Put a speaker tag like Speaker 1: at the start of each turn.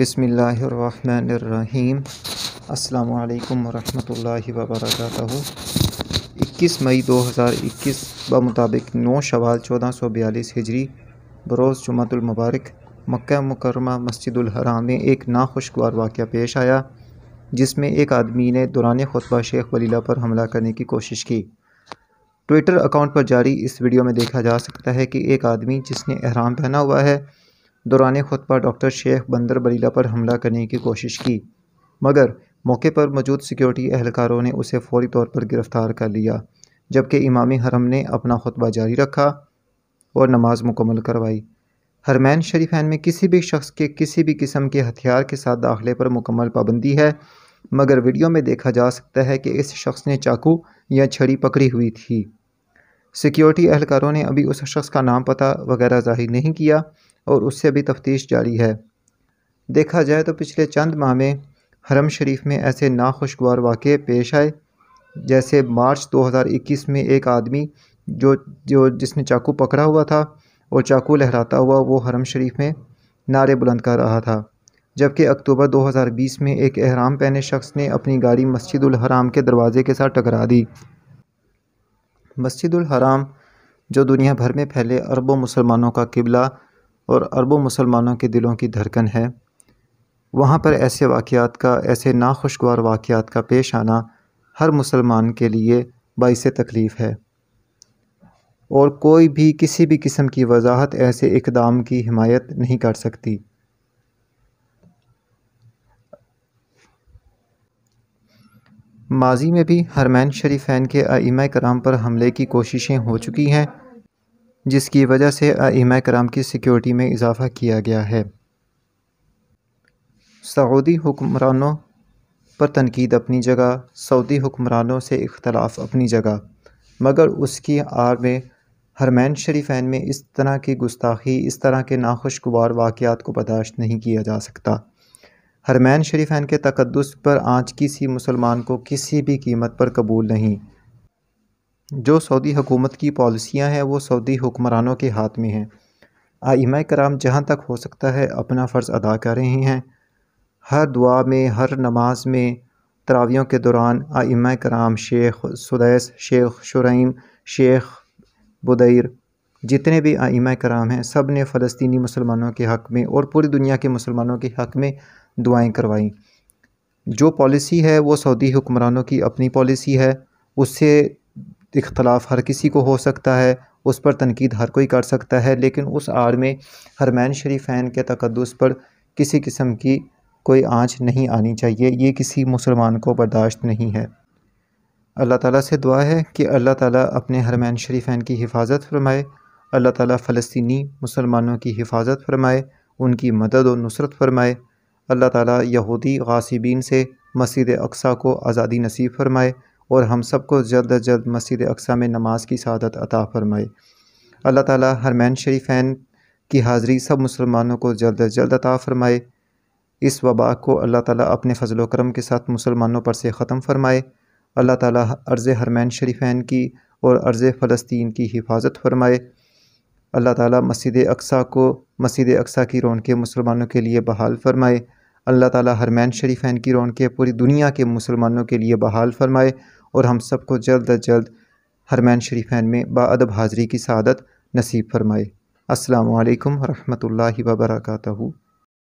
Speaker 1: बसमीम् अल्लाम वरहमल वर्क़ इक्कीस मई दो हज़ार इक्कीस मुताबिक नौ शवाल चौदह सौ बयालीस हिजरी बरोज़ जुमतुलमबारक मक् मुकरमा मस्जिदुलहराम में एक नाखुशगवार वाक़ पेश आया जिसमें एक आदमी ने दौरान खुतबा शेख वलीला पर हमला करने की कोशिश की ट्विटर अकाउंट पर जारी इस वीडियो में देखा जा सकता है कि एक आदमी जिसने अहराम पहना हुआ है दौरान पर डॉक्टर शेख बंदर बलीला पर हमला करने की कोशिश की मगर मौके पर मौजूद सिक्योरिटी एहलकारों ने उसे फौरी तौर पर गिरफ़्तार कर लिया जबकि इमामी हरम ने अपना खुतबा जारी रखा और नमाज मुकम्मल करवाई हरमैन शरीफान में किसी भी शख्स के किसी भी किस्म के हथियार के साथ दाखिले पर मुकम्मल पाबंदी है मगर वीडियो में देखा जा सकता है कि इस शख्स ने चाकू या छड़ी पकड़ी हुई थी सिक्योरिटी एहलकारों ने अभी उस शख्स का नाम पता वगैरह जाहिर नहीं किया और उससे भी तफ्तीश जारी है देखा जाए तो पिछले चंद माह में हरम शरीफ में ऐसे नाखुशगवार वाक़े पेश आए जैसे मार्च 2021 में एक आदमी जो जो जिसने चाकू पकड़ा हुआ था और चाकू लहराता हुआ वो हरम शरीफ में नारे बुलंद कर रहा था जबकि अक्टूबर 2020 में एक अहराम पहने शख्स ने अपनी गाड़ी मस्जिदुल हराम के दरवाज़े के साथ टकरा दी मस्जिदुल हराम जो दुनिया भर में फैले अरबों मुसलमानों का किबला और अरबों मुसलमानों के दिलों की धड़कन है वहाँ पर ऐसे वाक़ात का ऐसे नाखुशगवार वाक़ात का पेश आना हर मुसलमान के लिए बाईस तकलीफ़ है और कोई भी किसी भी किस्म की वजाहत ऐसे इकदाम की हिमायत नहीं कर सकती माजी में भी हरमैन शरीफैन के आईमा कराम पर हमले की कोशिशें हो चुकी हैं जिसकी वजह से आइमा कराम की सिक्योरिटी में इजाफ़ा किया गया है सऊदी हुक्मरानों पर तनकीद अपनी जगह सऊदी हुक्मरानों से इख्तलाफ अपनी जगह मगर उसकी आर में हरमैन शरीफैन में इस तरह की गुस्ताखी इस तरह के नाखुशगवार वाक़ात को बर्दाश्त नहीं किया जा सकता हरमैन शरीफैन के तकदस पर आज किसी मुसलमान को किसी भी कीमत पर कबूल नहीं जो सऊदी हुकूमत की पॉलिसियाँ हैं वो सऊदी हुक्मरानों के हाथ में हैं आइमा कराम जहाँ तक हो सकता है अपना फ़र्ज़ अदा कर रहे हैं हर दुआ में हर नमाज में तरावियों के दौरान आइमा कराम शेख सुदैस शेख शुरैम शेख बुदैर जितने भी आइमा कराम हैं सब ने फ़लस्तनी मुसलमानों के हक़ में और पूरी दुनिया के मुसलमानों के हक़ में दुआएँ करवाई जो पॉलिसी है वो सऊदी हुक्मरानों की अपनी पॉलिसी है उससे इख्तलाफ हर किसी को हो सकता है उस पर तनकीद हर कोई कर सकता है लेकिन उस आड़ में हरमैन शरीफ़ैन के तकदस पर किसी किस्म की कोई आँच नहीं आनी चाहिए ये किसी मुसलमान को बर्दाश्त नहीं है अल्लाह ताला से दुआ है कि अल्लाह ताला अपने हरमैन शरीफ़ैन की हिफाजत फरमाए अल्लाह ताला फ़लस्तनी मुसलमानों की हिफाजत फरमाए उनकी मदद और नुसरत फरमाए अल्लाह ताला यहूदी गासिबीन से मस्जिद अक्सा को आज़ादी नसीब फरमाए और हम सबको जल्द अज जल्द मस्जिद अक्सा में नमाज की शादत अता फ़रमाए अल्लाह ताली हरमैन शरीफ़ैन की हाज़री सब मुसलमानों को जल्द अज जल्द अता फ़रमाए इस वबा को अल्लाह ताला अपने फ़जल करम के साथ मुसलमानों पर से ख़त्म फ़रमाए अल्लाह ताला अर्ज़ हरमैन शरीफ़ैन की और अर्ज़ फ़लस्तीन की हिफाजत फरमाए अल्लाह ताली मस्जिद अक्सा को मस्जिद अक्सा की रौनक मुसलमानों के लिए बहाल फरमाए अल्लाह ताला हरमैन शरीफ़ैन की रौनकें पूरी दुनिया के मुसलमानों के लिए बहाल फरमाए और हम सबको जल्द अज जल्द हरमैन शरीफ़ैन में बादब हाज़री की सदत नसीब फरमाए असलकम वरहमल वर्का